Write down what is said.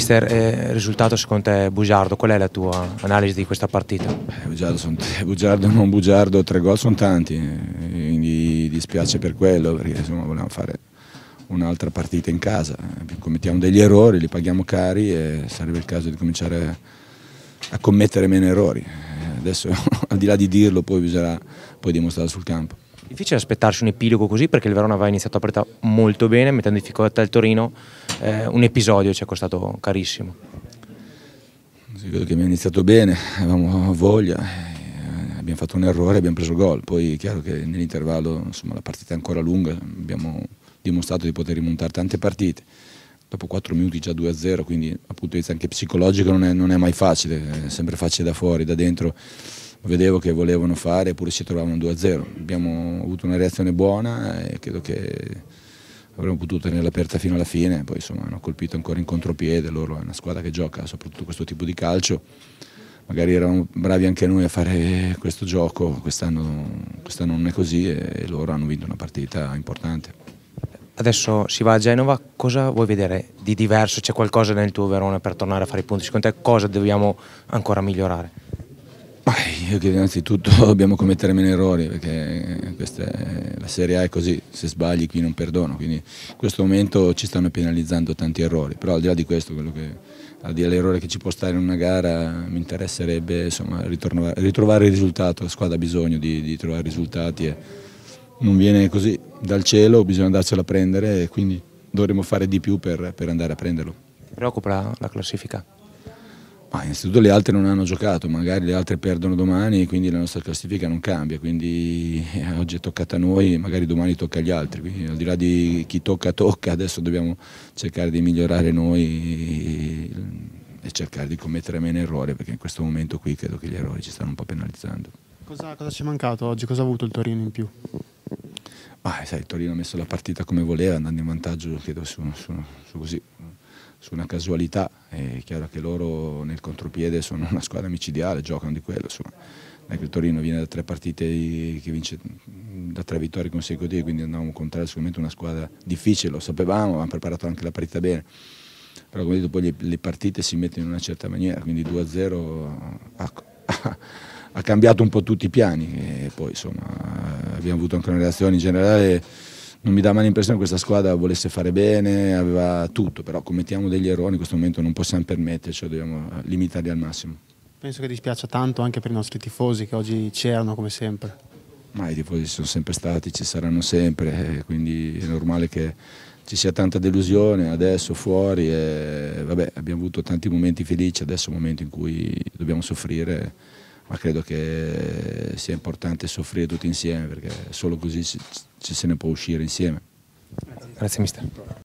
mister, il eh, risultato secondo te è bugiardo, qual è la tua analisi di questa partita? Beh, bugiardo, son, bugiardo non bugiardo, tre gol sono tanti, eh, quindi dispiace per quello perché insomma volevamo fare un'altra partita in casa, eh, commettiamo degli errori, li paghiamo cari e sarebbe il caso di cominciare a commettere meno errori. Adesso al di là di dirlo poi bisognerà poi dimostrare sul campo. Difficile aspettarsi un epilogo così perché il Verona aveva iniziato a preta molto bene, mettendo in difficoltà il Torino. Eh, un episodio ci è costato carissimo. Sì, vedo che abbiamo iniziato bene, avevamo voglia, eh, abbiamo fatto un errore, abbiamo preso gol. Poi è chiaro che nell'intervallo insomma, la partita è ancora lunga, abbiamo dimostrato di poter rimontare tante partite. Dopo 4 minuti già 2-0, quindi dal punto di vista anche psicologico non è, non è mai facile, è sempre facile da fuori, da dentro vedevo che volevano fare eppure si trovavano 2-0. Abbiamo avuto una reazione buona e credo che avremmo potuto tenere l'aperta fino alla fine, poi insomma hanno colpito ancora in contropiede, loro è una squadra che gioca soprattutto questo tipo di calcio, magari eravamo bravi anche noi a fare questo gioco, quest'anno, quest non è così e loro hanno vinto una partita importante. Adesso si va a Genova, cosa vuoi vedere di diverso? C'è qualcosa nel tuo Verona per tornare a fare i punti? Secondo te cosa dobbiamo ancora migliorare? Io credo innanzitutto dobbiamo commettere meno errori perché eh, è, la Serie A è così, se sbagli qui non perdono, quindi in questo momento ci stanno penalizzando tanti errori, però al di là di questo, che, al di là dell'errore che ci può stare in una gara, mi interesserebbe insomma, ritrovare il risultato, la squadra ha bisogno di, di trovare risultati e non viene così dal cielo, bisogna andarselo a prendere e quindi dovremmo fare di più per, per andare a prenderlo. Ti preoccupa la classifica? Ma innanzitutto le altre non hanno giocato, magari le altre perdono domani e quindi la nostra classifica non cambia, quindi eh, oggi è toccata a noi, magari domani tocca agli altri, quindi al di là di chi tocca tocca, adesso dobbiamo cercare di migliorare noi eh, e cercare di commettere meno errori perché in questo momento qui credo che gli errori ci stanno un po' penalizzando. Cosa, cosa ci è mancato oggi? Cosa ha avuto il Torino in più? Ah, sai, il Torino ha messo la partita come voleva, andando in vantaggio credo su, su, su così su una casualità, è chiaro che loro nel contropiede sono una squadra micidiale, giocano di quello. Insomma. Anche il Torino viene da tre partite che vince da tre vittorie consecutive, quindi andavamo a contare sicuramente una squadra difficile, lo sapevamo, avevamo preparato anche la partita bene. Però come detto poi le, partite si mettono in una certa maniera, quindi 2-0 ha, ha, ha, cambiato un po' tutti i piani e poi insomma abbiamo avuto anche una reazione in generale non mi dava l'impressione che questa squadra volesse fare bene, aveva tutto, però commettiamo degli errori in questo momento, non possiamo permetterci, dobbiamo eh, limitarli al massimo. Penso che dispiaccia tanto anche per i nostri tifosi che oggi c'erano come sempre. Ma i tifosi sono sempre stati, ci saranno sempre, eh, quindi è normale che ci sia tanta delusione adesso fuori e, vabbè, abbiamo avuto tanti momenti felici, adesso è un momento in cui dobbiamo soffrire, ma credo che sia importante soffrire tutti insieme perché solo così se se ne può uscire insieme. Grazie mister.